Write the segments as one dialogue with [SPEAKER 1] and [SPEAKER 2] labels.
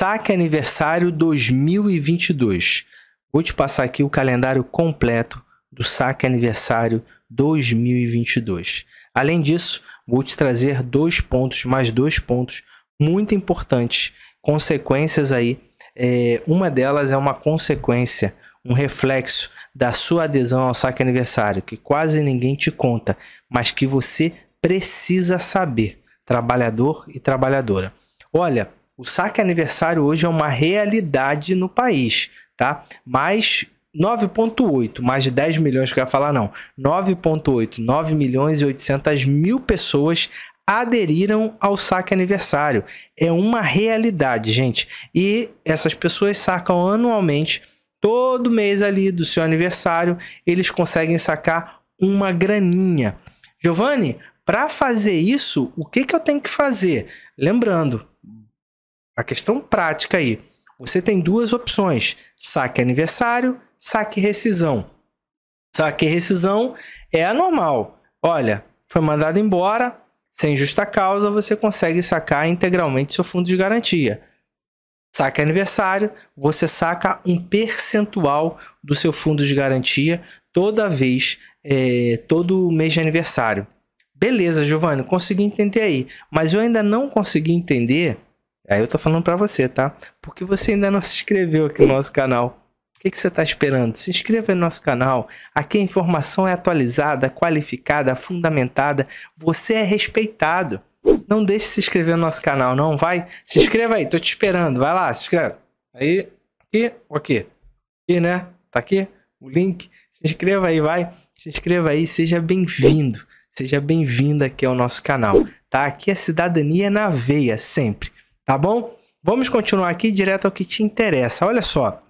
[SPEAKER 1] Saque Aniversário 2022. Vou te passar aqui o calendário completo do Saque Aniversário 2022. Além disso, vou te trazer dois pontos, mais dois pontos muito importantes, consequências aí. É, uma delas é uma consequência, um reflexo da sua adesão ao saque aniversário, que quase ninguém te conta, mas que você precisa saber, trabalhador e trabalhadora. Olha, o saque aniversário hoje é uma realidade no país, tá? Mas 9,8, mais de 10 milhões que eu ia falar, não. 9,8, 9 milhões e 800 mil pessoas aderiram ao saque aniversário. É uma realidade, gente. E essas pessoas sacam anualmente, todo mês ali do seu aniversário, eles conseguem sacar uma graninha. Giovanni, para fazer isso, o que, que eu tenho que fazer? Lembrando, a questão prática aí. Você tem duas opções: saque aniversário, saque rescisão. Saque rescisão é a normal. Olha, foi mandado embora, sem justa causa, você consegue sacar integralmente seu fundo de garantia. Saque aniversário, você saca um percentual do seu fundo de garantia toda vez, é, todo mês de aniversário. Beleza, Giovanni, consegui entender aí, mas eu ainda não consegui entender Aí eu tô falando para você, tá? Porque você ainda não se inscreveu aqui no nosso canal. O que, que você está esperando? Se inscreva no nosso canal. Aqui a informação é atualizada, qualificada, fundamentada. Você é respeitado. Não deixe de se inscrever no nosso canal, não. Vai, se inscreva aí, tô te esperando. Vai lá, se inscreve. Aí, aqui, aqui. Aqui, né? Tá aqui o link. Se inscreva aí, vai. Se inscreva aí, seja bem-vindo. Seja bem-vinda aqui ao nosso canal, tá? Aqui a é cidadania na veia, sempre. Tá bom? Vamos continuar aqui direto ao que te interessa. Olha só.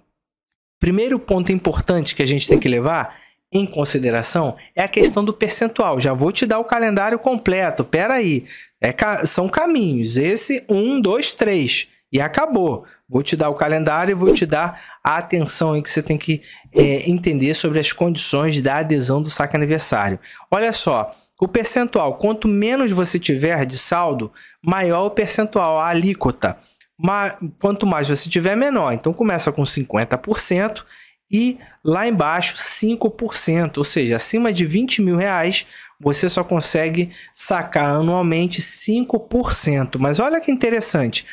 [SPEAKER 1] Primeiro ponto importante que a gente tem que levar em consideração é a questão do percentual. Já vou te dar o calendário completo. Pera aí. É, são caminhos. Esse, um, dois, três. E acabou. Vou te dar o calendário e vou te dar a atenção aí que você tem que é, entender sobre as condições da adesão do saque aniversário. Olha só. O percentual, quanto menos você tiver de saldo, maior o percentual, a alíquota. quanto mais você tiver, menor. Então começa com 50% e lá embaixo 5%, ou seja, acima de 20 mil reais você só consegue sacar anualmente 5%. Mas olha que interessante.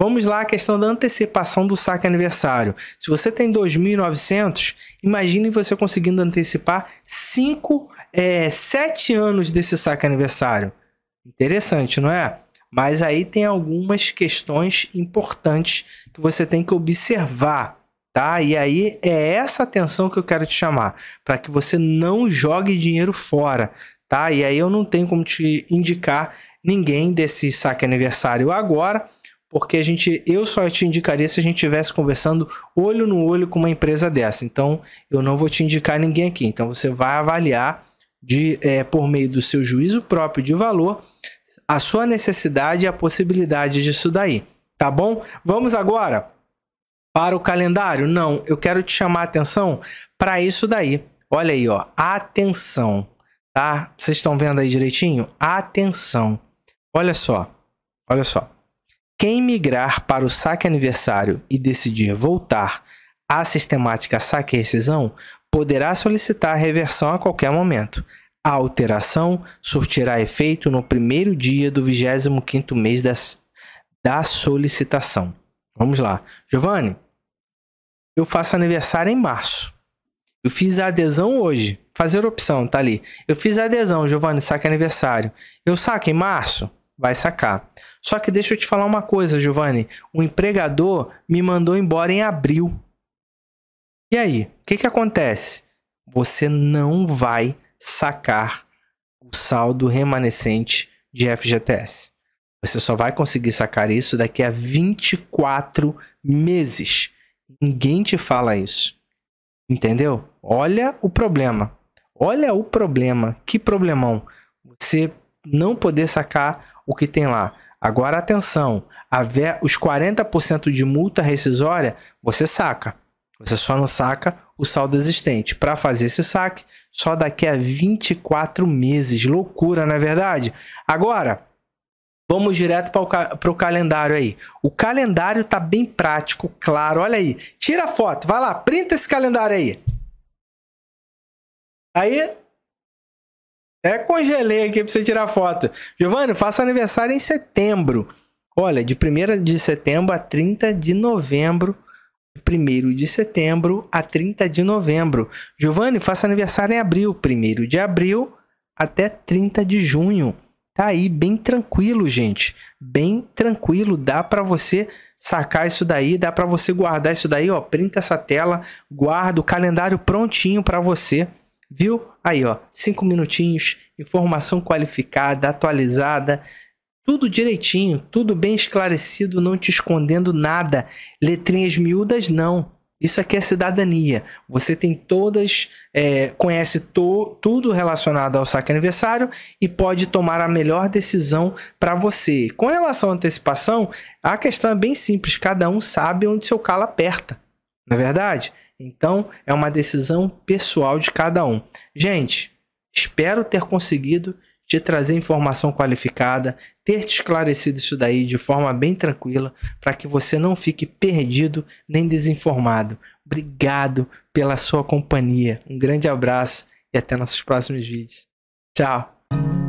[SPEAKER 1] Vamos lá a questão da antecipação do saque aniversário. Se você tem 2.900, imagine você conseguindo antecipar 5 é, sete anos desse saque aniversário. Interessante, não é? Mas aí tem algumas questões importantes que você tem que observar, tá? E aí é essa atenção que eu quero te chamar, para que você não jogue dinheiro fora, tá? E aí eu não tenho como te indicar ninguém desse saque aniversário agora, porque a gente, eu só te indicaria se a gente estivesse conversando olho no olho com uma empresa dessa. Então, eu não vou te indicar ninguém aqui. Então, você vai avaliar de, é, por meio do seu juízo próprio de valor, a sua necessidade e a possibilidade disso daí. Tá bom? Vamos agora para o calendário? Não, eu quero te chamar a atenção para isso daí. Olha aí, ó, atenção, tá? Vocês estão vendo aí direitinho? Atenção. Olha só. Olha só. Quem migrar para o saque aniversário e decidir voltar à sistemática saque rescisão poderá solicitar a reversão a qualquer momento. A alteração surtirá efeito no primeiro dia do 25º mês das, da solicitação. Vamos lá. Giovanni, eu faço aniversário em março. Eu fiz a adesão hoje. Fazer opção, tá ali. Eu fiz a adesão, Giovanni, saca aniversário. Eu saco em março? Vai sacar. Só que deixa eu te falar uma coisa, Giovanni. O empregador me mandou embora em abril. E aí, o que, que acontece? Você não vai sacar o saldo remanescente de FGTS. Você só vai conseguir sacar isso daqui a 24 meses. Ninguém te fala isso. Entendeu? Olha o problema. Olha o problema. Que problemão. Você não poder sacar o que tem lá. Agora, atenção: os 40% de multa rescisória você saca. Você só não saca o saldo existente. Para fazer esse saque, só daqui a 24 meses. Loucura, não é verdade? Agora, vamos direto para o calendário aí. O calendário tá bem prático, claro. Olha aí. Tira a foto, vai lá, printa esse calendário aí. Aí, até congelei aqui para você tirar foto. Giovanni, faça aniversário em setembro. Olha, de 1 de setembro a 30 de novembro 1 de setembro a 30 de novembro. Giovanni, faça aniversário em abril, 1 de abril até 30 de junho. Tá aí bem tranquilo, gente. Bem tranquilo, dá para você sacar isso daí, dá para você guardar isso daí, ó, printa essa tela, guarda o calendário prontinho para você, viu? Aí, ó, cinco minutinhos, informação qualificada, atualizada, tudo direitinho, tudo bem esclarecido, não te escondendo nada. Letrinhas miúdas, não. Isso aqui é cidadania. Você tem todas, é, conhece to, tudo relacionado ao saque aniversário e pode tomar a melhor decisão para você. Com relação à antecipação, a questão é bem simples: cada um sabe onde seu calo aperta, não é verdade? Então é uma decisão pessoal de cada um. Gente, espero ter conseguido de trazer informação qualificada, ter te esclarecido isso daí de forma bem tranquila, para que você não fique perdido nem desinformado. Obrigado pela sua companhia. Um grande abraço e até nossos próximos vídeos. Tchau!